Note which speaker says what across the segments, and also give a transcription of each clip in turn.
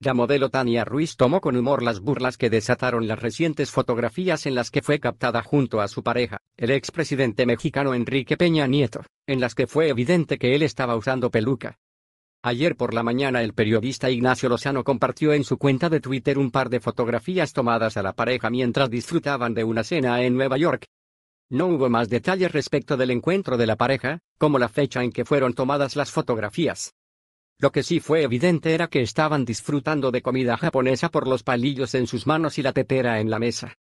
Speaker 1: La modelo Tania Ruiz tomó con humor las burlas que desataron las recientes fotografías en las que fue captada junto a su pareja, el expresidente mexicano Enrique Peña Nieto, en las que fue evidente que él estaba usando peluca. Ayer por la mañana el periodista Ignacio Lozano compartió en su cuenta de Twitter un par de fotografías tomadas a la pareja mientras disfrutaban de una cena en Nueva York. No hubo más detalles respecto del encuentro de la pareja, como la fecha en que fueron tomadas las fotografías. Lo que sí fue evidente era que estaban disfrutando de comida japonesa por los palillos en sus manos y la tetera en la mesa.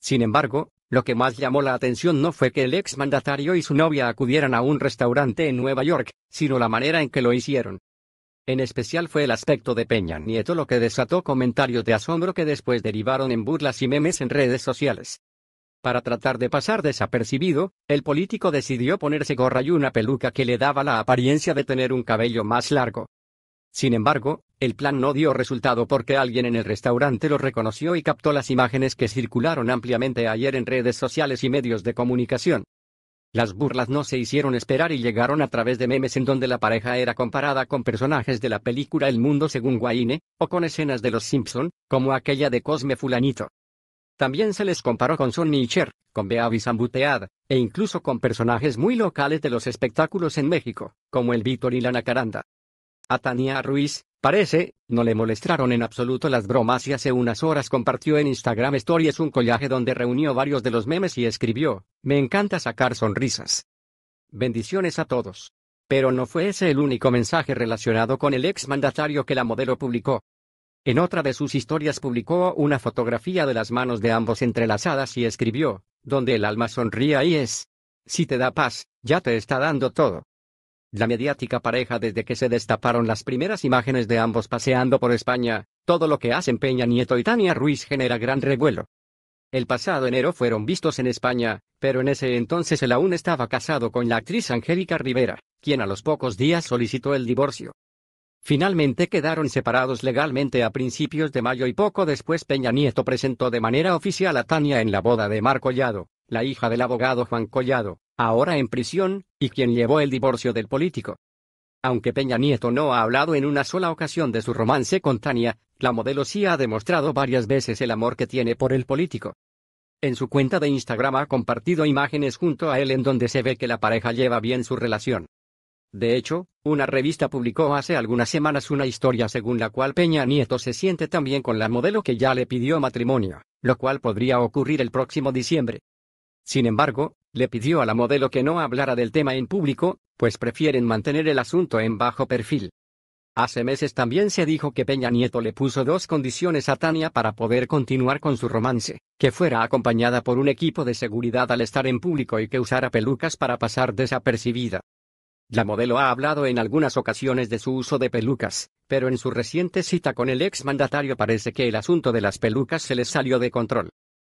Speaker 1: Sin embargo, lo que más llamó la atención no fue que el exmandatario y su novia acudieran a un restaurante en Nueva York, sino la manera en que lo hicieron. En especial fue el aspecto de Peña Nieto lo que desató comentarios de asombro que después derivaron en burlas y memes en redes sociales. Para tratar de pasar desapercibido, el político decidió ponerse gorra y una peluca que le daba la apariencia de tener un cabello más largo. Sin embargo, el plan no dio resultado porque alguien en el restaurante lo reconoció y captó las imágenes que circularon ampliamente ayer en redes sociales y medios de comunicación. Las burlas no se hicieron esperar y llegaron a través de memes en donde la pareja era comparada con personajes de la película El Mundo según Guaine, o con escenas de Los Simpson, como aquella de Cosme Fulanito. También se les comparó con Sonny con Beavis Zambutead, e incluso con personajes muy locales de los espectáculos en México, como el Víctor y la Nacaranda. A Tania Ruiz, parece, no le molestaron en absoluto las bromas y hace unas horas compartió en Instagram Stories un collaje donde reunió varios de los memes y escribió, me encanta sacar sonrisas. Bendiciones a todos. Pero no fue ese el único mensaje relacionado con el exmandatario que la modelo publicó. En otra de sus historias publicó una fotografía de las manos de ambos entrelazadas y escribió, donde el alma sonría y es. Si te da paz, ya te está dando todo. La mediática pareja desde que se destaparon las primeras imágenes de ambos paseando por España, todo lo que hacen Peña Nieto y Tania Ruiz genera gran revuelo. El pasado enero fueron vistos en España, pero en ese entonces él aún estaba casado con la actriz Angélica Rivera, quien a los pocos días solicitó el divorcio. Finalmente quedaron separados legalmente a principios de mayo y poco después Peña Nieto presentó de manera oficial a Tania en la boda de Mar Collado, la hija del abogado Juan Collado, ahora en prisión, y quien llevó el divorcio del político. Aunque Peña Nieto no ha hablado en una sola ocasión de su romance con Tania, la modelo sí ha demostrado varias veces el amor que tiene por el político. En su cuenta de Instagram ha compartido imágenes junto a él en donde se ve que la pareja lleva bien su relación. De hecho, una revista publicó hace algunas semanas una historia según la cual Peña Nieto se siente también con la modelo que ya le pidió matrimonio, lo cual podría ocurrir el próximo diciembre. Sin embargo, le pidió a la modelo que no hablara del tema en público, pues prefieren mantener el asunto en bajo perfil. Hace meses también se dijo que Peña Nieto le puso dos condiciones a Tania para poder continuar con su romance, que fuera acompañada por un equipo de seguridad al estar en público y que usara pelucas para pasar desapercibida. La modelo ha hablado en algunas ocasiones de su uso de pelucas, pero en su reciente cita con el exmandatario parece que el asunto de las pelucas se les salió de control.